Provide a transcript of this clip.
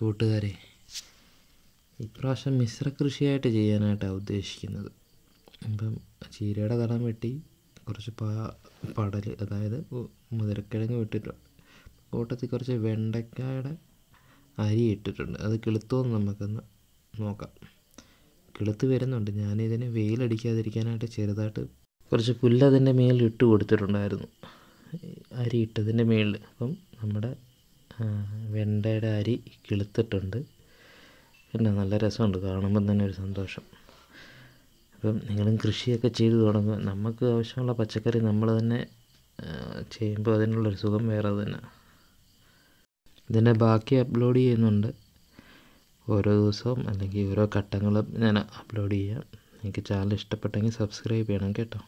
കൂട്ടുകാരെ ഇപ്രാവശ്യം മിശ്ര കൃഷിയായിട്ട് ചെയ്യാനായിട്ടാണ് ഉദ്ദേശിക്കുന്നത് ഇപ്പം ചീരയുടെ തടം വെട്ടി കുറച്ച് പാ പടൽ അതായത് മുതിരക്കിഴങ്ങ് വിട്ടിട്ടുണ്ട് കൂട്ടത്തിൽ കുറച്ച് വെണ്ടയ്ക്കയുടെ അരി ഇട്ടിട്ടുണ്ട് അത് കിളുത്തുമെന്ന് നമുക്കൊന്ന് നോക്കാം കിളുത്ത് വരുന്നുണ്ട് ഞാനിതിന് വെയിലടിക്കാതിരിക്കാനായിട്ട് ചെറുതായിട്ട് കുറച്ച് പുല്ല് അതിൻ്റെ മേളിൽ ഇട്ട് കൊടുത്തിട്ടുണ്ടായിരുന്നു അരി ഇട്ടതിൻ്റെ മേളിൽ അപ്പം നമ്മുടെ വെണ്ടയുടെ അരി കിളുത്തിട്ടുണ്ട് പിന്നെ നല്ല രസമുണ്ട് കാണുമ്പം തന്നെ ഒരു സന്തോഷം അപ്പം നിങ്ങളും കൃഷിയൊക്കെ ചെയ്തു തുടങ്ങുക നമുക്ക് ആവശ്യമുള്ള പച്ചക്കറി നമ്മൾ തന്നെ ചെയ്യുമ്പോൾ അതിനുള്ളൊരു സുഖം വേറെ തന്നെ ഇതിൻ്റെ ബാക്കി അപ്ലോഡ് ചെയ്യുന്നുണ്ട് ഓരോ ദിവസവും അല്ലെങ്കിൽ ഓരോ ഘട്ടങ്ങളും ഞാൻ അപ്ലോഡ് ചെയ്യാം നിങ്ങൾക്ക് ചാനൽ ഇഷ്ടപ്പെട്ടെങ്കിൽ സബ്സ്ക്രൈബ് ചെയ്യണം കേട്ടോ